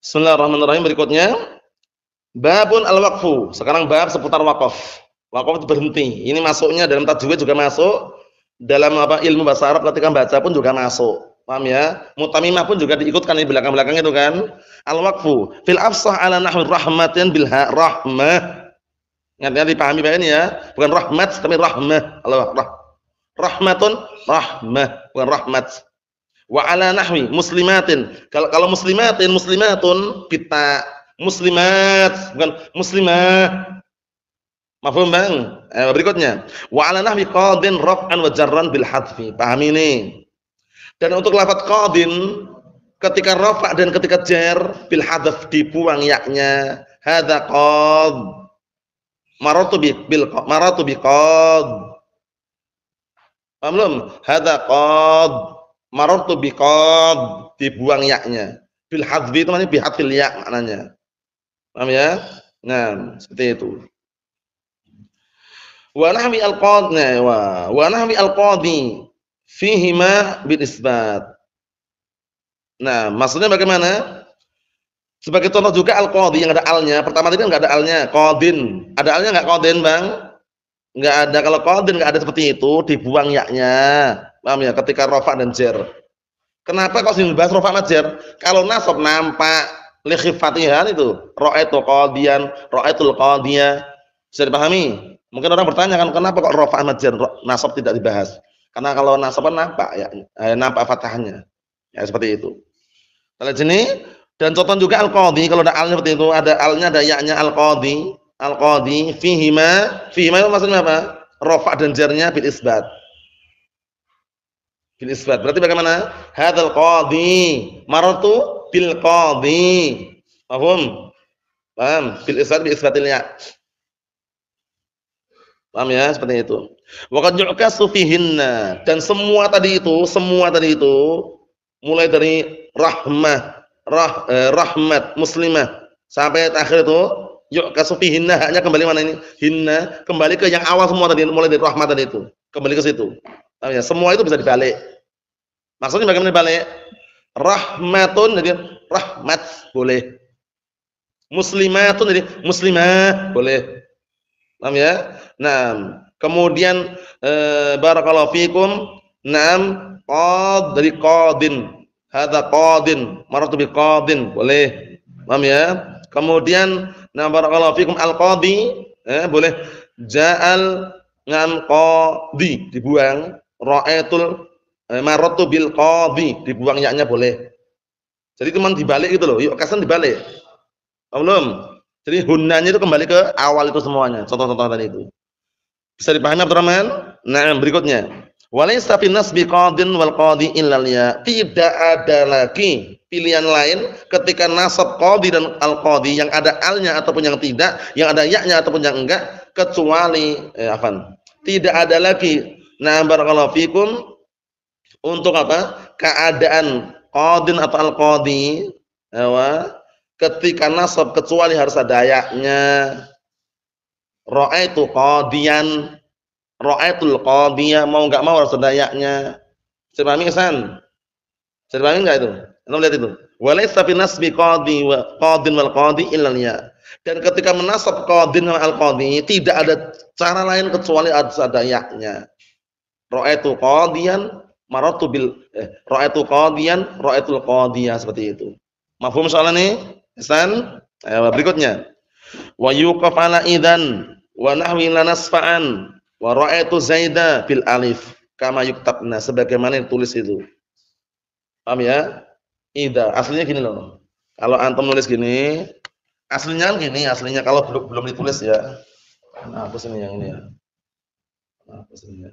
Bismillahirrahmanirrahim berikutnya babun al-waqfu. Sekarang bab seputar wakaf. Wakaf itu berhenti. Ini masuknya dalam tajwid juga masuk, dalam apa ilmu bahasa Arab ketika baca pun juga masuk. Paham ya? Mutamimah pun juga diikutkan di belakang-belakang itu kan. Al-waqfu fil afsah ala nahwi rahmatin bil ha rahmah. ingat ya dipahami baik ini ya. Bukan rahmat tapi rahmah. Allah rah. Rahmatun rahmah bukan rahmat wa ala nahwi muslimatin. Kalau kalau muslimatin muslimatun kita muslimat bukan muslimah. Mafhum Bang? Eh, berikutnya, wa ala nahwi qadin raf'an wa jarran bil hadfi. Paham ini? Dan untuk lafaz qadin ketika rafa' dan ketika jar bil hadf dibuang yaknya. Hadza qad. Maratu bil maratu bi qad. Paham belum? Hadza qad tu biqad dibuang yaknya. Bil hadfi itu bihat bihatil yak maknanya. Paham ya? Nah, seperti itu. Wa nahwi al-qadhi wa wa nahwi al-qadhi ma bil isbat. Nah, maksudnya bagaimana? Sebagai contoh juga al-qadhi yang ada alnya. Pertama tadi kan enggak ada alnya, qadin. Ada alnya enggak qadin, Bang? Enggak ada kalau kodin enggak ada seperti itu, dibuang yaknya. Paham ya? Ketika rofa dan jer Kenapa kok sini bahas dan jer Kalau nasab nampak li khifatihan itu, ra'aitu qadiyan, ra'aitul qadiyah. Bisa dipahami? Mungkin orang bertanya kan kenapa kok dan jer nasab tidak dibahas? Karena kalau nasab nampak ya eh, nampak fathahnya. Ya seperti itu. Kalau jenis dan contoh juga al-qadhi kalau ada alnya seperti itu, ada alnya ada yaknya al-qadhi al qadi fihima fihima itu maksudnya apa? rofa dan jernya bil isbat. Bil isbat. Berarti bagaimana? hadal qadi marotu bil qadi Paham? Paham? Bil isbat bil isbatilnya ya. Paham ya? Seperti itu. wakat qad sufihinna dan semua tadi itu, semua tadi itu mulai dari rahmah, rah, eh, rahmat muslimah sampai akhir itu Yuk kasufi hinna hanya kembali mana ini? Hinna kembali ke yang awal semua tadi mulai dari rahmat tadi itu. Kembali ke situ. Tahu ya? semua itu bisa dibalik. Maksudnya bagaimana dibalik? Rahmatun jadi rahmat boleh. Muslimatun jadi muslimah boleh. Paham ya? Nah, kemudian eh, barakallahu fikum. Naam qad dari qadin. Hadza qadin, maratu bi qadin boleh. Paham ya? Kemudian Nah, barakallahu fikum al-qadhi, eh, boleh ja'al ngan qadhi dibuang, ra'atul eh, maratu bil qadhi dibuang yaknya boleh. Jadi teman dibalik gitu loh, yuk kasan dibalik. Belum. Jadi hunnanya itu kembali ke awal itu semuanya, contoh-contoh tadi itu. Bisa dipahami Abdurrahman? Nah, berikutnya. Walaysa fi nasbi wal qadi illal ya. Tidak ada lagi pilihan lain ketika nasab qadi dan al qadi yang ada alnya ataupun yang tidak, yang ada yaknya ataupun yang enggak kecuali eh, afan. Tidak ada lagi nah barakallahu fikum untuk apa? keadaan qadin atau al qadi ketika nasab kecuali harus ada yaknya nya Ra'aitu qadiyan Ra'aitul qadhiyah mau enggak mau harus ada yaknya. nya kesan? Sepahami enggak itu? Anda lihat itu. Walaysa fi nasbi qadhi wa qadin wal qadhi illa ya. Dan ketika menasab qadin wal al qadhi tidak ada cara lain kecuali harus ada ya-nya. Ra'aitu qadiyan maratu bil eh, ra'aitu qadiyan ra'aitul qadiyah seperti itu. Mafhum soal ini? kesan. berikutnya. Wa yuqaf ala idan, wa nahwi lanasfa'an Wa ra'aitu Zaida bil alif kama yuktabna sebagaimana yang tulis itu. Paham ya? Ida aslinya gini loh. Kalau antum nulis gini, aslinya kan gini, aslinya kalau belum belum ditulis ya. Nah, apa ini yang ini ya. Nah, ini ya.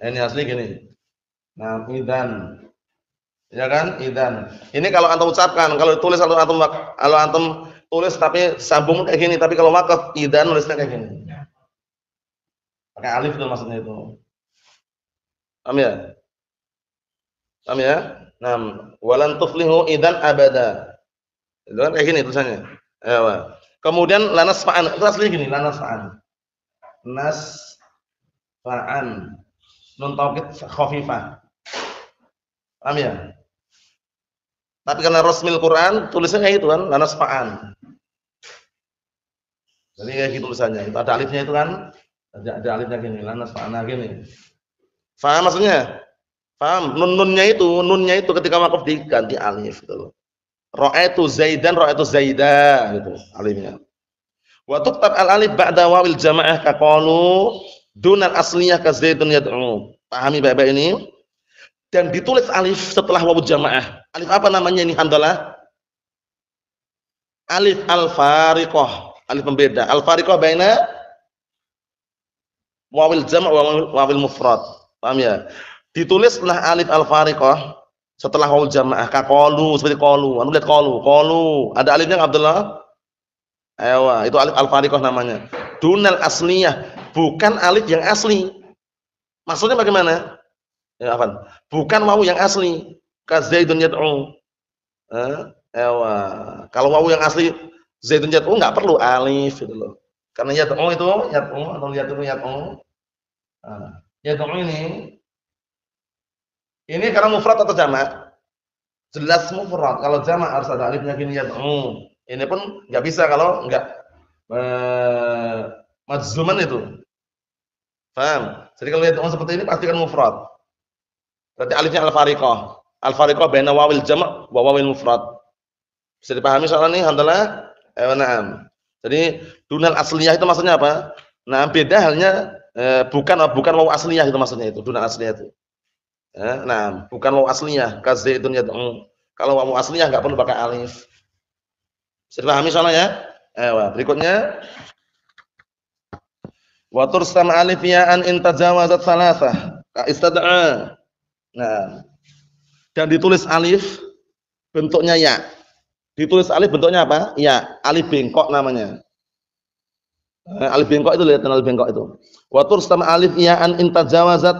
Nah, ini asli gini. Nah, idan. Ya kan? Idan. Ini kalau antum ucapkan, kalau ditulis atau antum kalau antum tulis tapi sambung kayak gini, tapi kalau wakaf idan nulisnya kayak gini. Pakai alif itu maksudnya itu. Paham ya? Paham ya? Nam, walan tuflihu idan abada. Itu kan kayak gini tulisannya. Ya, Kemudian lanas fa'an, itu asli gini, lanas fa'an. Nas fa'an. Nun taukid khafifah. Paham ya? Tapi karena rasmil Quran tulisnya kayak gitu kan, lanas fa'an. Jadi kayak gitu tulisannya. Itu ada alifnya itu kan? Ada, ada alifnya gini, lanas fa'ana gini. Faham maksudnya? Faham? Nun-nunnya itu, nunnya itu ketika wakaf diganti alif gitu loh. Ra'aitu Zaidan, ra'aitu Zaida gitu alifnya. Wa tuktab al-alif ba'da wawil jama'ah kaqalu dunal asliyah ka Zaidun yad'u. Pahami baik-baik ini? Dan ditulis alif setelah wawul jamaah. Alif apa namanya ini handalah? Alif al-fariqah alif pembeda al fariqa baina wawil jama' wa wawil mufrad paham ya ditulis alif al fariqa setelah wawil jamaah kaqalu seperti qalu anu lihat qalu qalu ada alifnya Abdullah Ewa, itu alif al-fariqah namanya. Dunal asliyah, bukan alif yang asli. Maksudnya bagaimana? Ya, apa? Bukan wawu yang asli. Kazaidun yad'u. Eh, ewa. Kalau wawu yang asli Zaitun yatu enggak perlu alif gitu loh. Karena yatu itu yatu atau itu yatu. Nah, yatu ini ini karena mufrad atau jamak? Jelas mufrad. Kalau jamak harus ada alifnya gini yatu. Ini pun enggak bisa kalau enggak eh, majzuman itu. Paham? Jadi kalau yatu seperti ini pastikan mufrad. Berarti alifnya al-fariqah. Al-fariqah baina wawil jamak wa wawil mufrad. Bisa dipahami soalnya ini alhamdulillah. Eh, nah. Jadi dunal asliyah itu maksudnya apa? Nah, beda halnya eh, bukan bukan wau asliyah itu maksudnya itu, dunal asliyah itu. Eh, nah, bukan wau asliyah, kazaitun yad'u. Mm. Kalau wau asliyah enggak perlu pakai alif. Bisa dipahami soalnya ya? Eh, wah. berikutnya wa tursam alif ya'an in tajawazat salasah istad'a. Nah, dan ditulis alif bentuknya ya. Ditulis alif bentuknya apa? Ya, alif bengkok namanya. Nah, alif bengkok itu lihat alif bengkok itu. Wa sama alif ya an intajawazat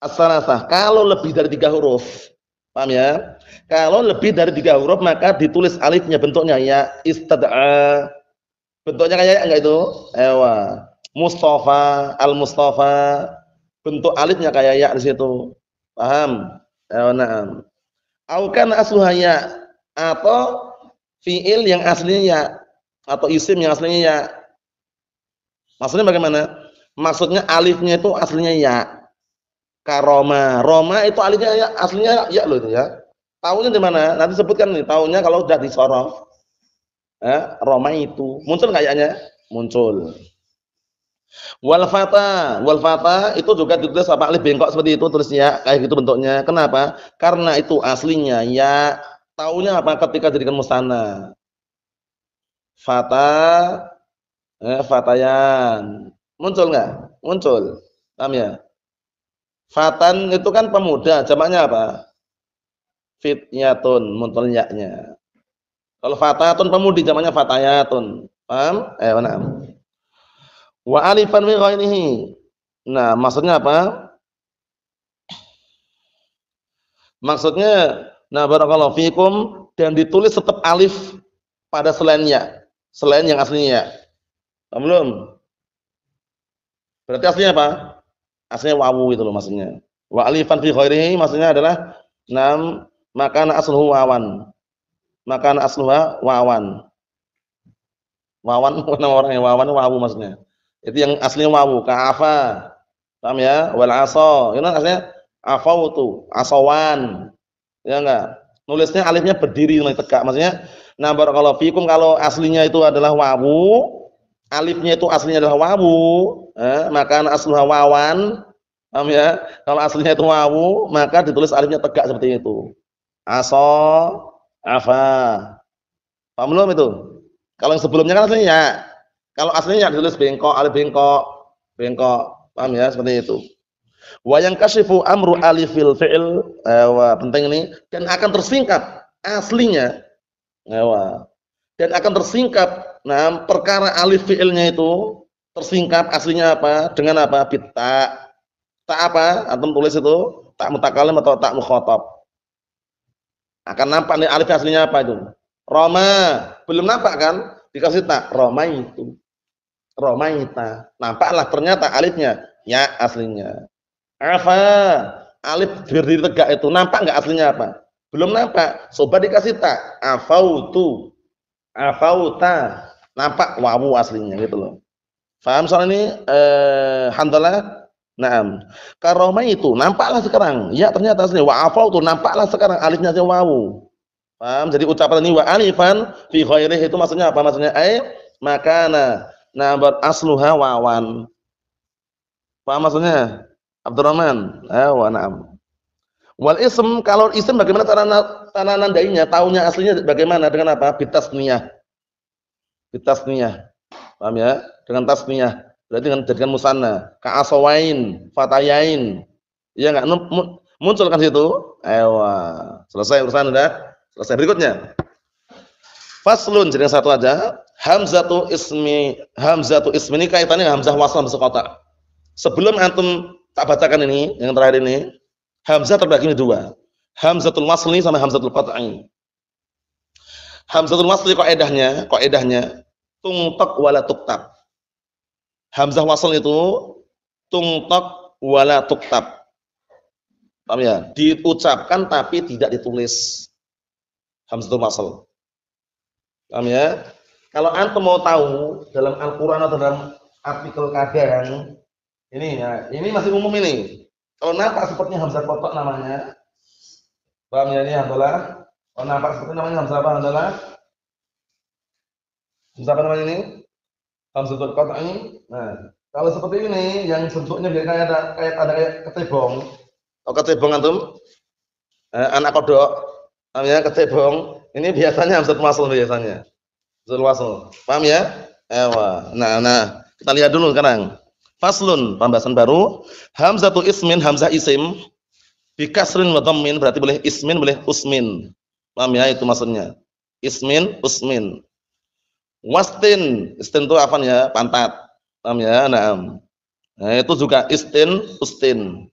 asalasah. Kalau lebih dari tiga huruf. Paham ya? Kalau lebih dari tiga huruf maka ditulis alifnya bentuknya ya istad'a. Bentuknya kayak enggak itu? Ewa. Mustafa, al-Mustafa. Bentuk alifnya kayak ya di situ. Paham? Ewa na'am. Aukan asuhaya atau fiil yang aslinya ya atau isim yang aslinya ya. Maksudnya bagaimana? Maksudnya alifnya itu aslinya ya. Karoma, Roma itu alifnya ya, aslinya ya loh itu ya. tahunya di mana? Nanti sebutkan nih tahunya kalau sudah disorong Eh, Roma itu muncul kayaknya muncul. walfata walfata itu juga ditulis apa alif bengkok seperti itu tulisnya kayak gitu bentuknya. Kenapa? Karena itu aslinya ya Taunya apa ketika jadikan mustana? Fata eh, fatayan. Muncul nggak? Muncul. Paham ya? Fatan itu kan pemuda, jamaknya apa? Fityatun, muncul nyaknya Kalau fatayatun pemudi jamaknya fatayatun. Paham? Eh, mana? Wa alifan min Nah, maksudnya apa? Maksudnya Nah, barakallahu fikum dan ditulis tetap alif pada selainnya, selain yang aslinya. Belum. Berarti aslinya apa? Aslinya wawu itu loh maksudnya. Wa alifan fi khairihi maksudnya adalah nam maka asluhu wawan. Maka asluha wawan. Wawan nama orangnya wawan wawu maksudnya. Itu yang aslinya wawu, ka'afa. Paham ya? Wal asa. Itu kan aslinya afautu, asawan. Ya enggak? Nulisnya alifnya berdiri mulai tegak. Maksudnya nah barakallahu fikum kalau aslinya itu adalah wawu, alifnya itu aslinya adalah wawu, eh, maka asluha wawan. Paham ya? Kalau aslinya itu wawu, maka ditulis alifnya tegak seperti itu. Aso, afa. Paham belum itu? Kalau yang sebelumnya kan aslinya ya. Kalau aslinya ya ditulis bengkok, alif bengkok, bengkok. Paham ya? Seperti itu. Wa yang kasifu amru alifil fi'il. Eh, Wah, penting ini. Dan akan tersingkap aslinya. Eh, Wah. Dan akan tersingkap. Nah, perkara alif fi'ilnya itu tersingkap aslinya apa? Dengan apa? Bita. Tak apa? atau tulis itu tak mutakalim atau tak mukhotob. Akan nampak nih alif aslinya apa itu? Roma. Belum nampak kan? Dikasih tak Roma itu. Roma itu. Nampaklah ternyata alifnya ya aslinya. Afa. Alif berdiri tegak itu nampak nggak aslinya apa? Belum nampak. Coba dikasih tak. Afautu. Afauta. Nampak wawu aslinya gitu loh. Faham soal ini? Eh, Handalah? Naam. Karoma itu nampaklah sekarang. Ya ternyata aslinya wa afautu nampaklah sekarang alifnya saja wawu. Paham? Jadi ucapan ini wa alifan fi khairih itu maksudnya apa? Maksudnya ai eh, makana nabat asluha wawan. Paham maksudnya? Abdurrahman. Eh, wa na'am. Wal ism kalau ism bagaimana cara cara nandainya? Taunya aslinya bagaimana dengan apa? Bitasniyah. Bitasniyah. Paham ya? Dengan tasniyah. Berarti dengan jadikan musanna. Ka'asawain, fatayain. Iya enggak? munculkan situ? Ewa. Selesai urusan udah. Selesai berikutnya. Faslun jadi satu aja. Hamzatu ismi Hamzatu ismi ini kaitannya hamzah wasal hamzah Sebelum antum Tak bacakan ini, yang terakhir ini. Hamzah terbagi menjadi dua. Hamzatul Masli sama hamzatul qat'i. Hamzatul edahnya kok edahnya tungtak wala tuktab. Hamzah wasl itu tungtak wala tuktab. Paham ya? Diucapkan tapi tidak ditulis. Hamzatul Masl. Paham ya? Kalau antum mau tahu dalam Al-Qur'an atau dalam artikel kadang ini ya, ini masih umum ini. Kalau oh, nampak sepertinya hamzah potok namanya. Paham ya ini hamzalah? Kalau oh, nampak sepertinya namanya hamzah apa hamzalah? Hamzah apa namanya ini? Hamzah Kotok ini. Nah, kalau seperti ini yang bentuknya biasanya ada kayak ada kayak ketebong. Oh ketebong antum? Eh, anak kodok. paham ya ketebong. Ini biasanya hamzah masul biasanya. Hamzah masal. Paham ya? Ewa. Nah, nah, kita lihat dulu sekarang. Faslun, pembahasan baru. Hamzatu ismin, hamzah isim. Bikasrin wa dhammin, berarti boleh ismin, boleh usmin. Paham ya itu maksudnya. Ismin, usmin. Wastin, istin itu apa ya? Pantat. Paham ya? Naam. Nah, itu juga istin, ustin.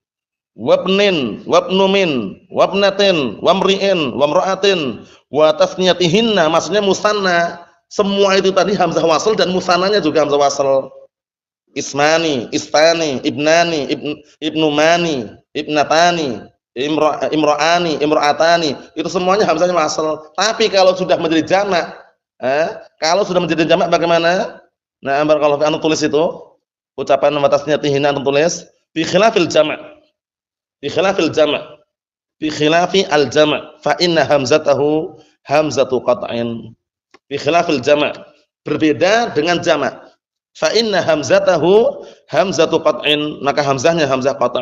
Wabnin, wabnumin, wabnatin, wamri'in, wamroatin watasniyatihinna, maksudnya musanna. Semua itu tadi hamzah wasl dan musananya juga hamzah wasl. Ismani, Istani, Ibnani, Ibn, Ibnu Mani, Ibnatani, Imroani, Imroatani, Itu semuanya hamzahnya masal. Tapi kalau sudah menjadi jamak, eh, kalau sudah menjadi jamak bagaimana? Nah, ambar kalau Anu tulis itu. Ucapan batasnya tihina Anu tulis bi khilafil jamak. Bi khilafil jamak. Bi khilafi al jamak fa inna hamzatahu hamzatu qat'in. Bi khilafil jamak. Berbeda dengan jamak fa inna hamzatahu hamzatu qat'in maka hamzahnya hamzah qat'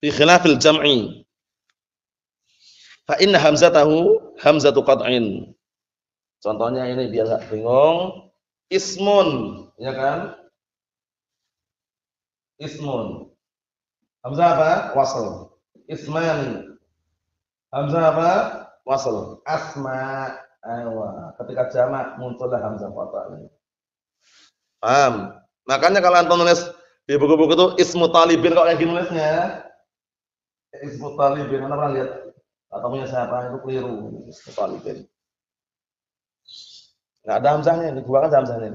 bi khilafil jam'i fa inna hamzatahu hamzatu qat'in contohnya ini biar enggak bingung ismun ya kan ismun hamzah apa wasl isman hamzah apa wasl asma Ewa. Ketika jamak muncullah hamzah fathah. Paham? Makanya kalau antum nulis di buku-buku itu ismu talibin kok yang gini nulisnya. Ismu talibin, anda pernah lihat? Atau punya siapa itu keliru. Ismu talibin. Enggak ada hamzahnya, kan ada hamzahnya.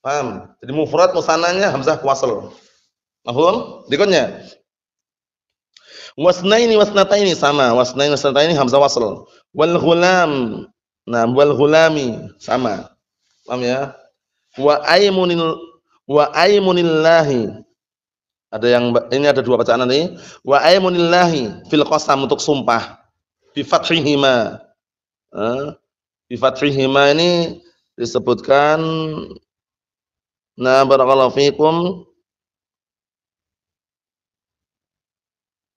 Paham? Jadi mufrad musananya hamzah kuasal. Mahum? ini, Wasnaini wasnataini sama, wasnaini wasnataini hamzah wasal. Wal ghulam. Nah, wal ghulami sama. Paham ya? Wa aymunil wa aymunillahi Ada yang ini ada dua bacaan nih Wa aymunillahi fil qasam untuk sumpah. Bi fathihima. Eh? Bi ini disebutkan Nah, barakallahu fikum.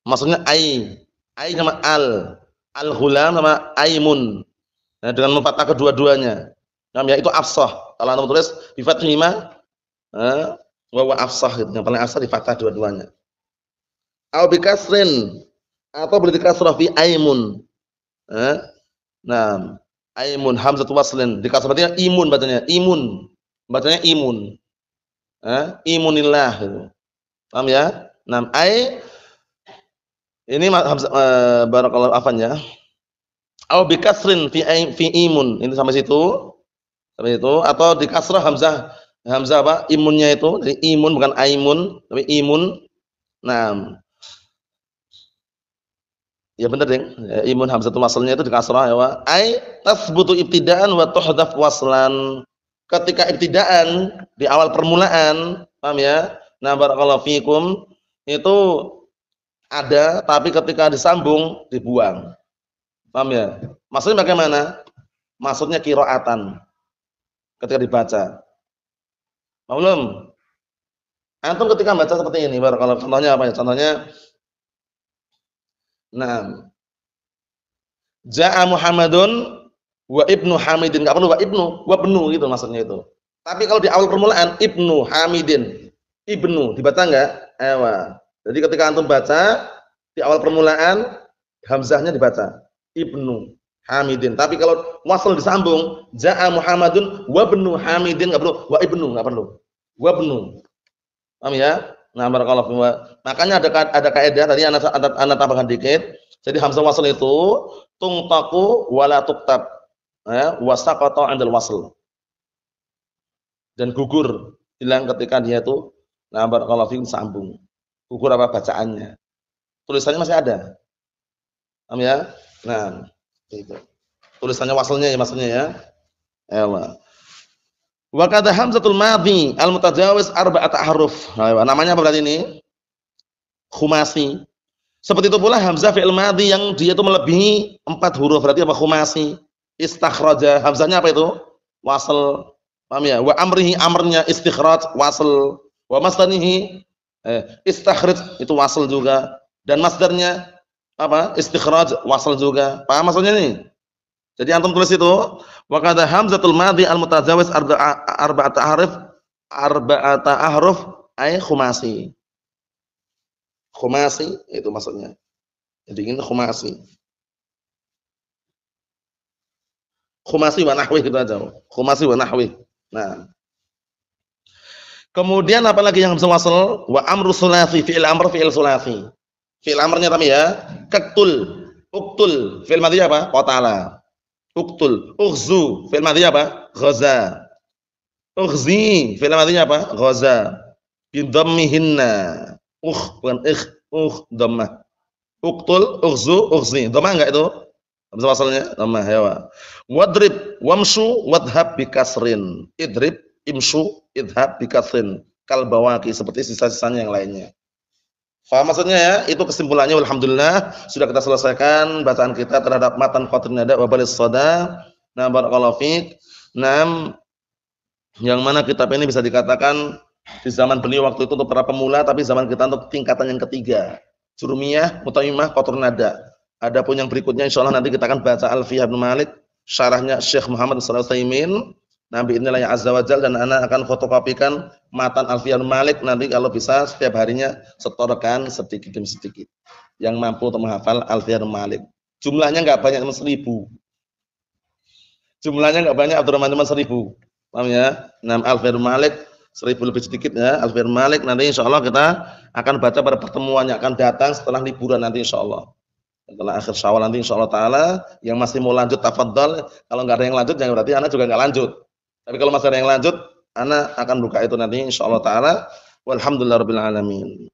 Maksudnya ai, ai sama al al hulam sama aimun. Nah, dengan tak kedua-duanya. Nah, itu afsah. Kalau antum tulis bifat fathhi eh, wawa afsah gitu. Yang paling afsah di fatah dua-duanya. Au bi kasrin atau boleh dikasrah fi aimun. Eh? Nah, aimun hamzat waslin dikasrah berarti imun bacanya imun. Bacanya imun. Eh? Imunillah gitu. Paham ya? Nam ai ini uh, barakallahu afan ya. Au bi kasrin fi fi imun. Ini sampai situ. Sampai situ atau di kasrah hamzah hamzah apa? Imunnya itu. Jadi imun bukan aimun, tapi imun. Nam, Ya benar, Ding. Ya, imun itu maksudnya itu di kasrah ya, Pak. Ai tasbutu ibtida'an wa tuhdaf waslan. Ketika ibtida'an di awal permulaan, paham ya? Nah, barakallahu fikum itu ada tapi ketika disambung dibuang. Paham ya? Maksudnya bagaimana? Maksudnya kiroatan ketika dibaca. Belum? Antum ketika baca seperti ini, kalau contohnya apa ya? Contohnya Nah, Ja'a Muhammadun wa Ibnu Hamidin, Gak perlu wa Ibnu, wa Ibnu gitu maksudnya itu. Tapi kalau di awal permulaan Ibnu Hamidin, Ibnu dibaca enggak? Ewa. Jadi ketika antum baca di awal permulaan hamzahnya dibaca Ibnu Hamidin. Tapi kalau wasal disambung jaa Muhammadun wa ibnu Hamidin enggak perlu wa ibnu enggak perlu. Wa ibnu. Paham ya? Nah, barakallahu fikum. Makanya ada ada kaidah tadi anak anak tambahkan dikit. Jadi hamzah wasal itu tungtaku wala tuktab. Ya, wasaqata 'indal wasl. Dan gugur hilang ketika dia itu nah barakallahu fikum sambung ukur apa bacaannya. Tulisannya masih ada. Am ya? Nah, itu. Tulisannya wasalnya ya maksudnya ya. Ewa. Wa hamzatul madhi al-mutajawiz arba'at ahruf. Nah, ya, namanya apa berarti ini? Khumasi. Seperti itu pula hamzah fi'il madhi yang dia itu melebihi empat huruf berarti apa khumasi. Istakhraja. Hamzahnya apa itu? Wasal. Paham ya? Wa amrihi amrnya istikhraj wasal. Wa masdanihi eh, istakhrij itu wasal juga dan masdarnya apa istikhraj wasal juga paham maksudnya nih jadi antum tulis itu wa kada hamzatul madhi al mutazawiz arba'ata ahruf arba'ata ahruf ay khumasi khumasi itu maksudnya jadi ini khumasi khumasi wa nahwi itu aja khumasi wa nahwi nah Kemudian apa lagi yang bisa wasal? Wa amru sulasi, fi'il amr fi'il sulasi. Fi'il amrnya tadi ya, Ketul, uktul, fi'il madhi apa? kotala Uktul, ughzu fi'il madhi apa? Ghaza. Ukhzi, fi'il madhi apa? Ghaza. Bidhammihinna. ugh bukan ikh, ugh dhammah. Uktul, ughzu ughzi. Dhammah enggak itu? Bisa wasalnya? Dhammah, ya wa. Wadrib, wamsu wadhab kasrin. Idrib, imsu idhab bikathin kal seperti sisa-sisanya yang lainnya. Faham maksudnya ya? Itu kesimpulannya alhamdulillah sudah kita selesaikan bacaan kita terhadap matan qatrin nada wa balis soda Nah, barakallahu yang mana kitab ini bisa dikatakan di zaman beliau waktu itu untuk para pemula tapi zaman kita untuk tingkatan yang ketiga. Jurumiyah, Mutaimah, Qatrin nada. Adapun yang berikutnya insyaallah nanti kita akan baca Alfiyah bin Malik syarahnya Syekh Muhammad Sallallahu Alaihi Nabi inilah yang azza wajal dan anak akan fotokopikan matan Alfian Malik nanti kalau bisa setiap harinya setorkan sedikit demi sedikit. Yang mampu untuk menghafal Alfian Malik. Jumlahnya nggak banyak cuma seribu. Jumlahnya nggak banyak Abdurrahman cuma seribu. Paham ya? Nah, Alfian Malik seribu lebih sedikit ya Alfian Malik nanti insya Allah kita akan baca pada pertemuan yang akan datang setelah liburan nanti insya Allah setelah akhir syawal nanti insya Allah ta'ala yang masih mau lanjut tafadhal kalau nggak ada yang lanjut jangan berarti anak juga nggak lanjut tapi kalau masalah yang lanjut, ana akan buka itu nanti insyaallah taala. Walhamdulillahirabbil alamin.